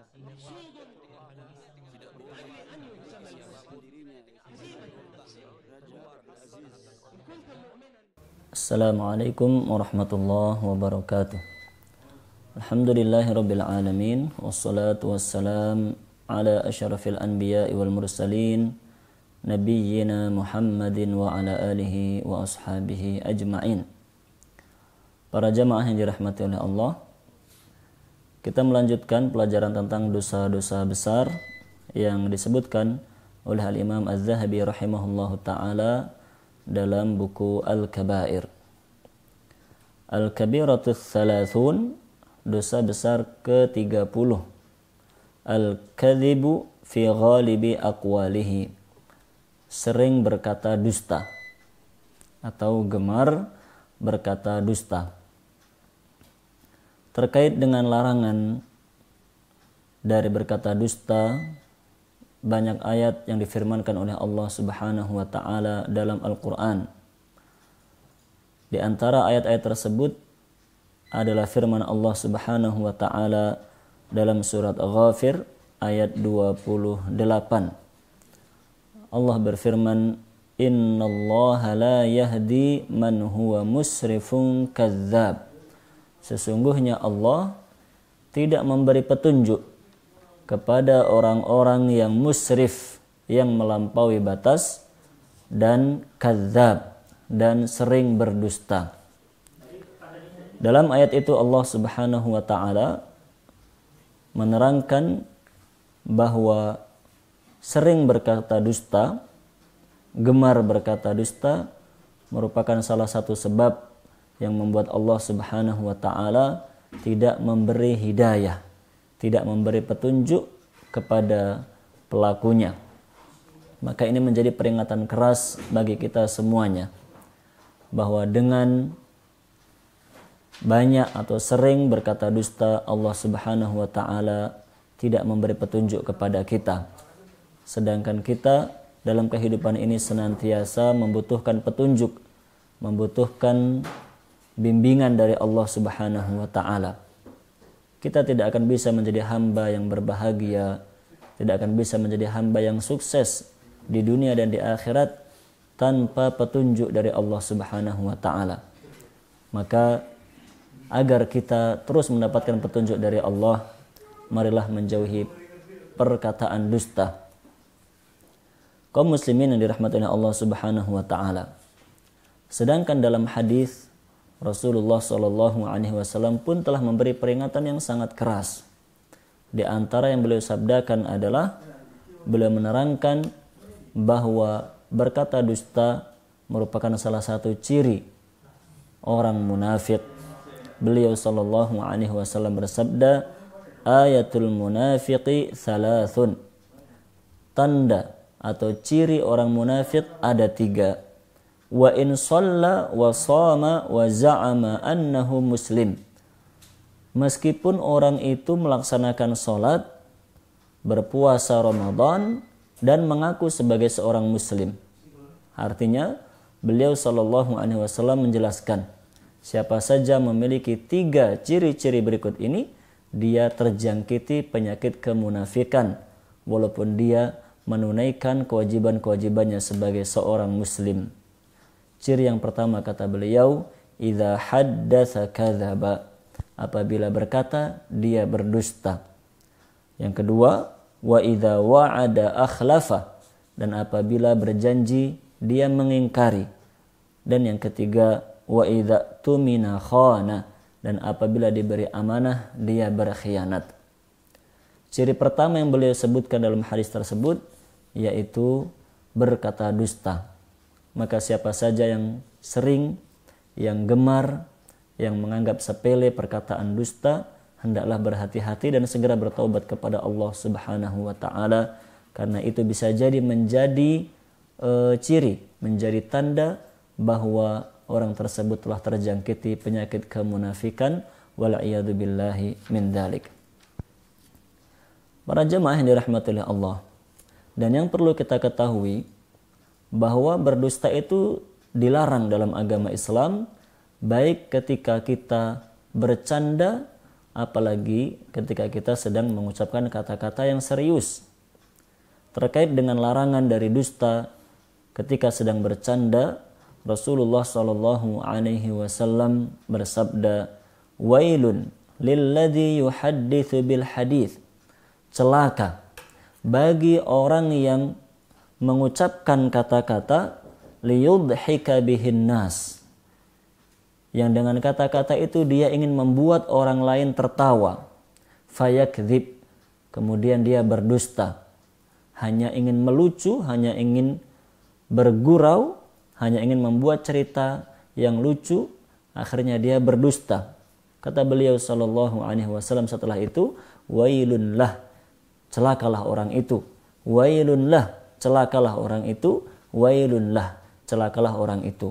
مقصود أن المسلمين إن كنت مؤمنا السلام عليكم ورحمة الله وبركاته الحمد لله رب العالمين والصلاة والسلام على أشرف الأنبياء والمرسلين نبينا محمد وعلى آله وأصحابه أجمعين Para jamaah yang dirahmati oleh Allah, Kita melanjutkan pelajaran tentang dosa-dosa besar yang disebutkan oleh Al-Imam Az-Zahabi rahimahullahu taala dalam buku Al-Kabair. al kabiratu Tsalatsun, dosa besar ke-30. al kadzibu fi ghalibi aqwalihi. Sering berkata dusta atau gemar berkata dusta. Terkait dengan larangan dari berkata dusta, banyak ayat yang difirmankan oleh Allah Subhanahu wa taala dalam Al-Qur'an. Di antara ayat-ayat tersebut adalah firman Allah Subhanahu wa taala dalam surat Ghafir ayat 28. Allah berfirman, Allah la yahdi man huwa musrifun kazzab Sesungguhnya Allah tidak memberi petunjuk kepada orang-orang yang musrif yang melampaui batas dan kazab dan sering berdusta. Dalam ayat itu Allah Subhanahu wa taala menerangkan bahwa sering berkata dusta, gemar berkata dusta merupakan salah satu sebab yang membuat Allah Subhanahu wa taala tidak memberi hidayah, tidak memberi petunjuk kepada pelakunya. Maka ini menjadi peringatan keras bagi kita semuanya bahwa dengan banyak atau sering berkata dusta Allah Subhanahu wa taala tidak memberi petunjuk kepada kita. Sedangkan kita dalam kehidupan ini senantiasa membutuhkan petunjuk, membutuhkan bimbingan dari Allah Subhanahu wa taala. Kita tidak akan bisa menjadi hamba yang berbahagia, tidak akan bisa menjadi hamba yang sukses di dunia dan di akhirat tanpa petunjuk dari Allah Subhanahu wa taala. Maka agar kita terus mendapatkan petunjuk dari Allah, marilah menjauhi perkataan dusta. Kaum muslimin yang dirahmati Allah Subhanahu wa taala. Sedangkan dalam hadis Rasulullah Shallallahu Alaihi Wasallam pun telah memberi peringatan yang sangat keras. Di antara yang beliau sabdakan adalah beliau menerangkan bahwa berkata dusta merupakan salah satu ciri orang munafik. Beliau Shallallahu Alaihi Wasallam bersabda, ayatul munafiqi salasun. Tanda atau ciri orang munafik ada tiga wa in salla wa sama wa za'ama annahu muslim. Meskipun orang itu melaksanakan sholat, berpuasa Ramadan, dan mengaku sebagai seorang muslim. Artinya, beliau sallallahu Alaihi Wasallam menjelaskan, siapa saja memiliki tiga ciri-ciri berikut ini, dia terjangkiti penyakit kemunafikan, walaupun dia menunaikan kewajiban-kewajibannya sebagai seorang muslim. Ciri yang pertama kata beliau, "Idza haddatsa kadzaba." Apabila berkata, dia berdusta. Yang kedua, wa idza wa'ada akhlafa. Dan apabila berjanji, dia mengingkari. Dan yang ketiga, wa idza tumina khana. Dan apabila diberi amanah, dia berkhianat. Ciri pertama yang beliau sebutkan dalam hadis tersebut yaitu berkata dusta maka siapa saja yang sering, yang gemar, yang menganggap sepele perkataan dusta, hendaklah berhati-hati dan segera bertaubat kepada Allah Subhanahu wa taala karena itu bisa jadi menjadi e, ciri, menjadi tanda bahwa orang tersebut telah terjangkiti penyakit kemunafikan wal billahi min dalik. Para jemaah yang dirahmati Allah. Dan yang perlu kita ketahui bahwa berdusta itu dilarang dalam agama Islam baik ketika kita bercanda apalagi ketika kita sedang mengucapkan kata-kata yang serius terkait dengan larangan dari dusta ketika sedang bercanda Rasulullah Shallallahu Alaihi Wasallam bersabda wailun lilladhi yuhadithu bil hadith celaka bagi orang yang mengucapkan kata-kata liyudhika bihin nas yang dengan kata-kata itu dia ingin membuat orang lain tertawa fayakdzib kemudian dia berdusta hanya ingin melucu hanya ingin bergurau hanya ingin membuat cerita yang lucu akhirnya dia berdusta kata beliau sallallahu alaihi wasallam setelah itu wailun lah celakalah orang itu wailun lah celakalah orang itu wailullah celakalah orang itu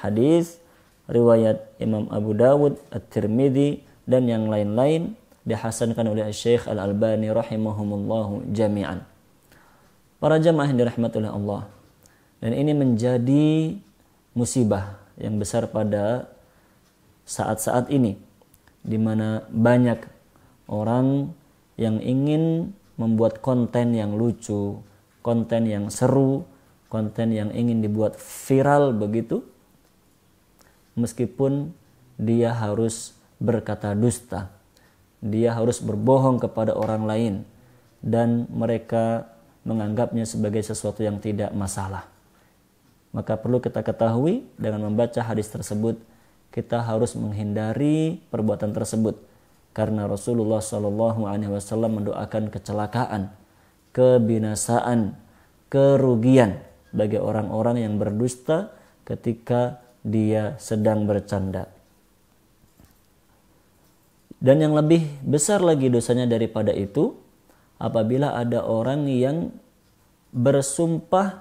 hadis riwayat Imam Abu Dawud At-Tirmidzi dan yang lain-lain dihasankan oleh Syekh Al-Albani rahimahumullahu jami'an para jamaah yang dirahmati oleh Allah dan ini menjadi musibah yang besar pada saat-saat ini di mana banyak orang yang ingin membuat konten yang lucu, konten yang seru, konten yang ingin dibuat viral begitu, meskipun dia harus berkata dusta, dia harus berbohong kepada orang lain, dan mereka menganggapnya sebagai sesuatu yang tidak masalah. Maka perlu kita ketahui dengan membaca hadis tersebut, kita harus menghindari perbuatan tersebut karena Rasulullah Shallallahu Alaihi Wasallam mendoakan kecelakaan kebinasaan, kerugian bagi orang-orang yang berdusta ketika dia sedang bercanda. Dan yang lebih besar lagi dosanya daripada itu, apabila ada orang yang bersumpah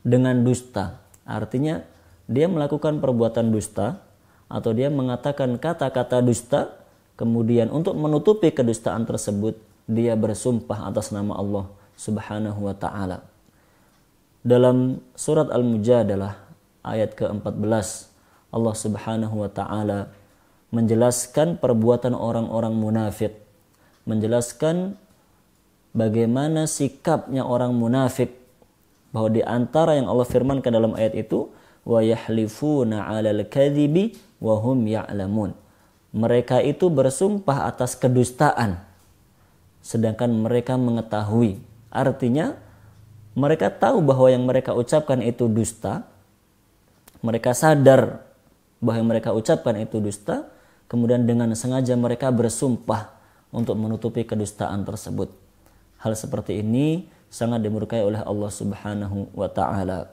dengan dusta. Artinya, dia melakukan perbuatan dusta atau dia mengatakan kata-kata dusta, kemudian untuk menutupi kedustaan tersebut, dia bersumpah atas nama Allah Subhanahu wa taala. Dalam surat Al-Mujadalah ayat ke-14 Allah Subhanahu wa taala menjelaskan perbuatan orang-orang munafik, menjelaskan bagaimana sikapnya orang munafik bahwa di antara yang Allah firmankan dalam ayat itu wa yahlifuna 'alal kadhibi wa hum ya'lamun. Mereka itu bersumpah atas kedustaan sedangkan mereka mengetahui. Artinya mereka tahu bahwa yang mereka ucapkan itu dusta. Mereka sadar bahwa yang mereka ucapkan itu dusta, kemudian dengan sengaja mereka bersumpah untuk menutupi kedustaan tersebut. Hal seperti ini sangat dimurkai oleh Allah Subhanahu wa taala.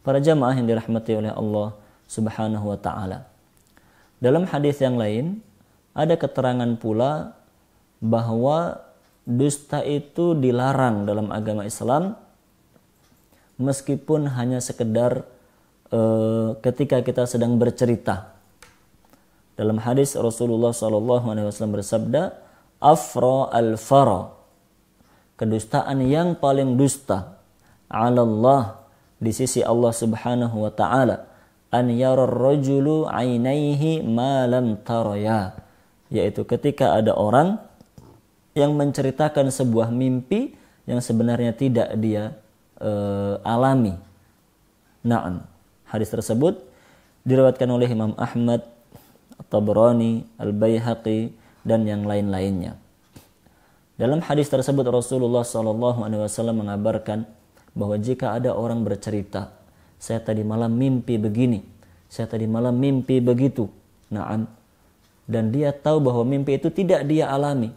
Para jamaah yang dirahmati oleh Allah Subhanahu wa taala. Dalam hadis yang lain ada keterangan pula bahwa dusta itu dilarang dalam agama Islam meskipun hanya sekedar e, ketika kita sedang bercerita. Dalam hadis Rasulullah Shallallahu Alaihi Wasallam bersabda, "Afro al faro kedustaan yang paling dusta ala Allah di sisi Allah Subhanahu wa taala an yarar rajulu ainaihi ma lam taraya yaitu ketika ada orang yang menceritakan sebuah mimpi yang sebenarnya tidak dia e, alami. Naam. Hadis tersebut diriwayatkan oleh Imam Ahmad, Tabrani, Al-Baihaqi dan yang lain-lainnya. Dalam hadis tersebut Rasulullah Shallallahu alaihi wasallam mengabarkan bahwa jika ada orang bercerita, saya tadi malam mimpi begini, saya tadi malam mimpi begitu. Naam. Dan dia tahu bahwa mimpi itu tidak dia alami,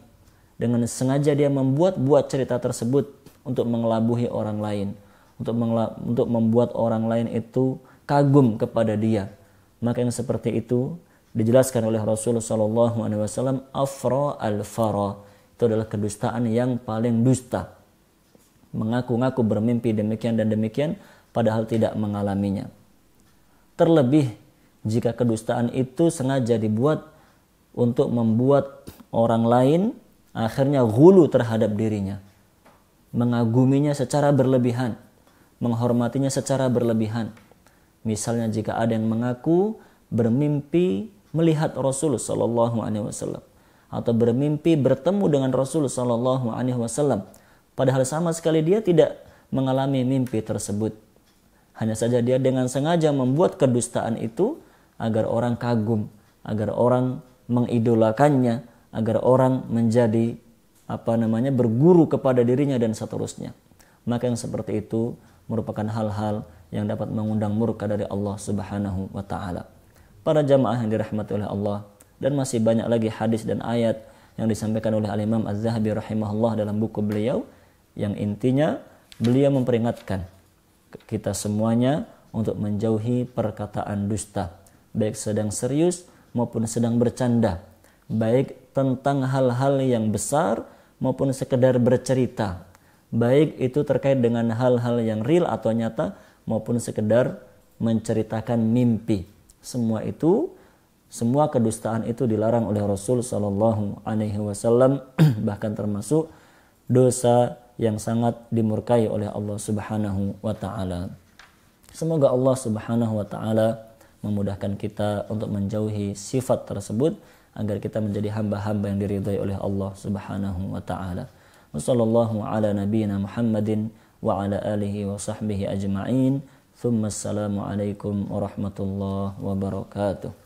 dengan sengaja dia membuat-buat cerita tersebut untuk mengelabuhi orang lain, untuk untuk membuat orang lain itu kagum kepada dia. Maka yang seperti itu dijelaskan oleh rasulullah Shallallahu Alaihi Wasallam afro al faro itu adalah kedustaan yang paling dusta mengaku-ngaku bermimpi demikian dan demikian padahal tidak mengalaminya terlebih jika kedustaan itu sengaja dibuat untuk membuat orang lain akhirnya gulu terhadap dirinya, mengaguminya secara berlebihan, menghormatinya secara berlebihan. Misalnya jika ada yang mengaku bermimpi melihat Rasul Shallallahu Alaihi Wasallam atau bermimpi bertemu dengan Rasul Shallallahu Alaihi Wasallam, padahal sama sekali dia tidak mengalami mimpi tersebut. Hanya saja dia dengan sengaja membuat kedustaan itu agar orang kagum, agar orang mengidolakannya, agar orang menjadi apa namanya berguru kepada dirinya dan seterusnya. Maka yang seperti itu merupakan hal-hal yang dapat mengundang murka dari Allah Subhanahu wa taala. Para jamaah yang dirahmati oleh Allah dan masih banyak lagi hadis dan ayat yang disampaikan oleh Al-Imam Az-Zahabi rahimahullah dalam buku beliau yang intinya beliau memperingatkan kita semuanya untuk menjauhi perkataan dusta baik sedang serius maupun sedang bercanda baik tentang hal-hal yang besar maupun sekedar bercerita. Baik itu terkait dengan hal-hal yang real atau nyata maupun sekedar menceritakan mimpi. Semua itu semua kedustaan itu dilarang oleh Rasul Shallallahu Alaihi Wasallam bahkan termasuk dosa yang sangat dimurkai oleh Allah Subhanahu wa taala. Semoga Allah Subhanahu wa taala memudahkan kita untuk menjauhi sifat tersebut agar kita menjadi hamba-hamba yang diridhai oleh Allah Subhanahu wa taala. Wassallallahu ala nabiyyina Muhammadin wa ala alihi wa sahbihi ajma'in. Thumma assalamu alaikum warahmatullahi wabarakatuh.